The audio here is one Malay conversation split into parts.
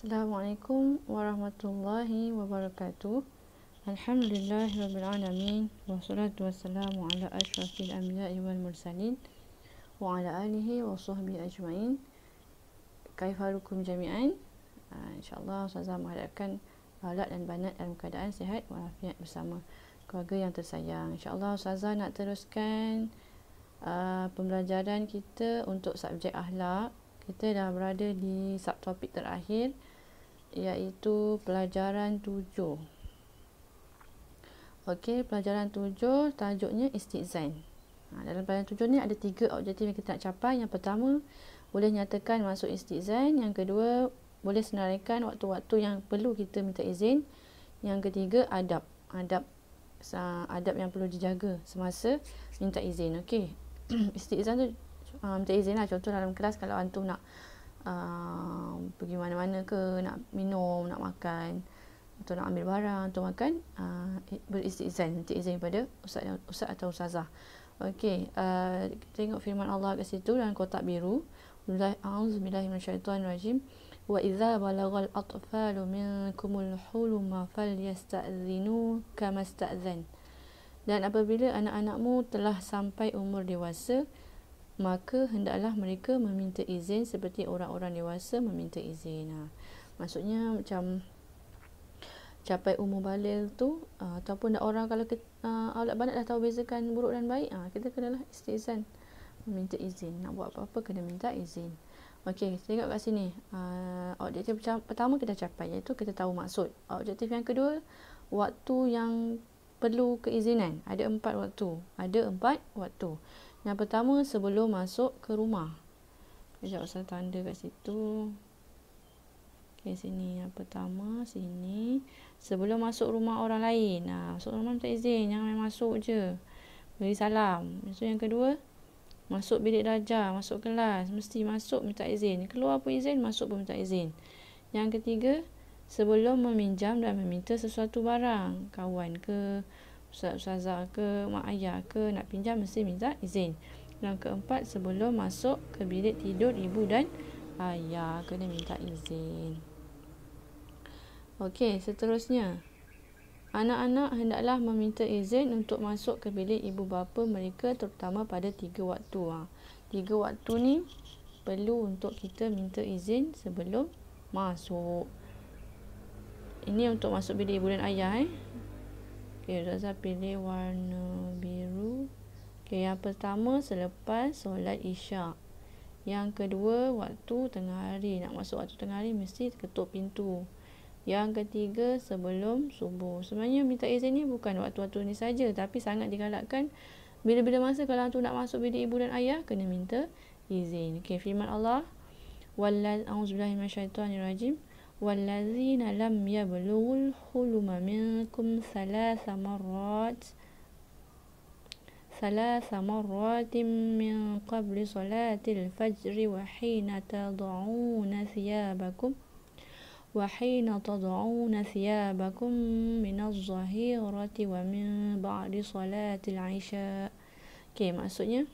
Assalamualaikum warahmatullahi wabarakatuh. Alhamdulillah rabbil alamin wassalatu wassalamu ala ashrafil anbiya'i wal mursalin wa ala alihi wa sahbihi ajma'in. Kaifarukum jami'an? Uh, InsyaAllah Ustazah mengharapkan Balak dan Banat dalam keadaan sihat walafiat bersama keluarga yang tersayang. InsyaAllah Ustazah nak teruskan uh, pembelajaran kita untuk subjek ahlak. Kita dah berada di subtopik terakhir iaitu pelajaran tujuh. Okey, pelajaran tujuh tajuknya istizan. Ha, dalam pelajaran tujuh ni ada tiga objektif yang kita nak capai. Yang pertama, boleh nyatakan masuk istizan. Yang kedua, boleh senaraikan waktu-waktu yang perlu kita minta izin. Yang ketiga, adab. Adab adab yang perlu dijaga semasa minta izin. Okey, istizan tu ha, minta izin lah. Contoh dalam kelas kalau antum nak uh, pergi mana-mana ke nak minum nak makan atau nak ambil barang atau makan uh, beristizan minta izin kepada ustaz, ustaz atau ustazah Okey, uh, tengok firman Allah kat situ dalam kotak biru. Bismillahirrahmanirrahim. Wa idza balagha atfalu minkum al-hulum falyasta'dhinu kama sta'dhan. Dan apabila anak-anakmu telah sampai umur dewasa, maka hendaklah mereka meminta izin seperti orang-orang dewasa meminta izin. Ha. Maksudnya macam capai umur balil tu uh, ataupun orang kalau uh, awak banyak dah tahu bezakan buruk dan baik uh, kita kena lah istizan meminta izin nak buat apa-apa kena minta izin okey kita tengok kat sini uh, objektif pertama kita capai iaitu kita tahu maksud objektif yang kedua waktu yang perlu keizinan ada empat waktu ada empat waktu yang pertama sebelum masuk ke rumah. Sekejap saya tanda kat situ. Okey sini yang pertama sini sebelum masuk rumah orang lain. Ha, masuk rumah tak izin, jangan main masuk je. Beri salam. Maksud yang kedua masuk bilik darjah, masuk kelas mesti masuk minta izin. Keluar pun izin, masuk pun minta izin. Yang ketiga sebelum meminjam dan meminta sesuatu barang kawan ke ustazah ke mak ayah ke nak pinjam mesti minta izin yang keempat sebelum masuk ke bilik tidur ibu dan ayah kena minta izin Okey, seterusnya anak-anak hendaklah meminta izin untuk masuk ke bilik ibu bapa mereka terutama pada tiga waktu ha. tiga waktu ni perlu untuk kita minta izin sebelum masuk ini untuk masuk bilik ibu dan ayah eh. Okay, Razak pilih warna biru. Okay, yang pertama selepas solat isyak. Yang kedua, waktu tengah hari. Nak masuk waktu tengah hari, mesti ketuk pintu. Yang ketiga, sebelum subuh. Sebenarnya minta izin ni bukan waktu-waktu ni saja, tapi sangat digalakkan. Bila-bila masa kalau tu nak masuk bilik ibu dan ayah, kena minta izin. Okay, firman Allah. Wallah, a'udzubillahimmanasyaitanirrajim. والذين لم يبلغوا الحلم منكم ثلاث مرات ثلاث مرات من قبل صلاة الفجر وحين تضعون ثيابكم وحين تضعون ثيابكم من الظهيرة ومن بعد صلاة العشاء Okay, maksudnya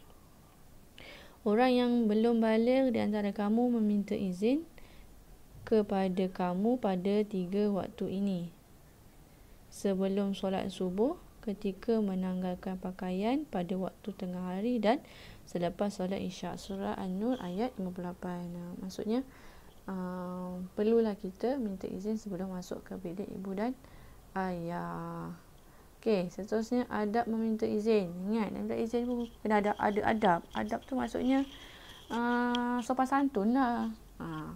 Orang yang belum balik di antara kamu meminta izin kepada kamu pada tiga waktu ini. Sebelum solat subuh, ketika menanggalkan pakaian pada waktu tengah hari dan selepas solat isyak surah An-Nur ayat 58. Maksudnya, uh, perlulah kita minta izin sebelum masuk ke bilik ibu dan ayah. Okey, seterusnya adab meminta izin. Ingat, minta izin pun kena ada ada adab. Adab tu maksudnya uh, sopan santun lah. Uh.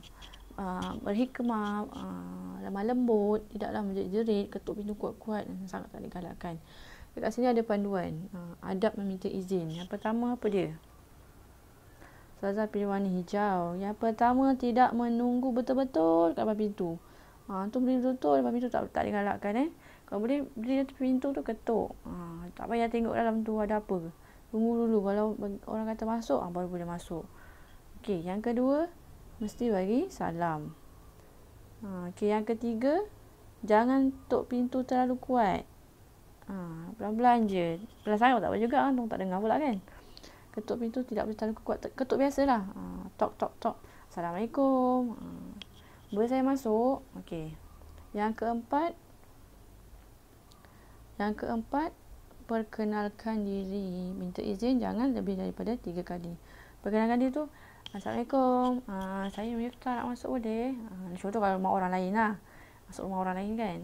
Ah, berhikmah, ah, lemah lembut, tidaklah menjerit jerit, ketuk pintu kuat-kuat dan sangat tak digalakkan. Dekat sini ada panduan, uh, adab meminta izin. Yang pertama apa dia? Ustazah pilih hijau. Yang pertama tidak menunggu betul-betul kat depan pintu. Ha, tu beri betul depan pintu tak, tak digalakkan eh. Kalau boleh beri pintu tu ketuk. Ha, tak payah tengok dalam tu ada apa. Tunggu dulu kalau orang kata masuk ha, baru boleh masuk. Okey, yang kedua mesti bagi salam. Ha, okay, yang ketiga, jangan tutup pintu terlalu kuat. Ha, pelan-pelan je. Pelan sangat tak apa juga kan. Tunggu tak dengar pula kan. Ketuk pintu tidak boleh terlalu kuat. Ketuk biasalah. Ha, tok, tok, tok. Assalamualaikum. Ha, boleh saya masuk? Okey. Yang keempat. Yang keempat. Perkenalkan diri. Minta izin jangan lebih daripada tiga kali. Perkenalkan diri tu. Assalamualaikum. Uh, saya Miftah nak masuk boleh. Uh, contoh kalau rumah orang lain lah. Masuk rumah orang lain kan.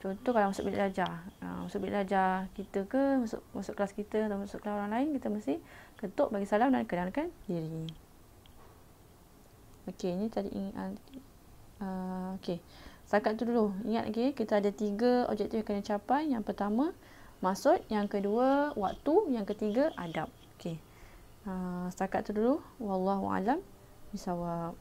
Contoh kalau masuk bilik belajar. Uh, masuk bilik belajar kita ke, masuk masuk kelas kita atau masuk kelas orang lain, kita mesti ketuk bagi salam dan kenalkan diri. Okey, ini tadi ingat. Uh, Okey. Setakat tu dulu. Ingat lagi, okay, kita ada tiga objektif yang kena capai. Yang pertama, maksud. Yang kedua, waktu. Yang ketiga, adab. Okey. Ah, setakat tu dulu wallahu alam bisawab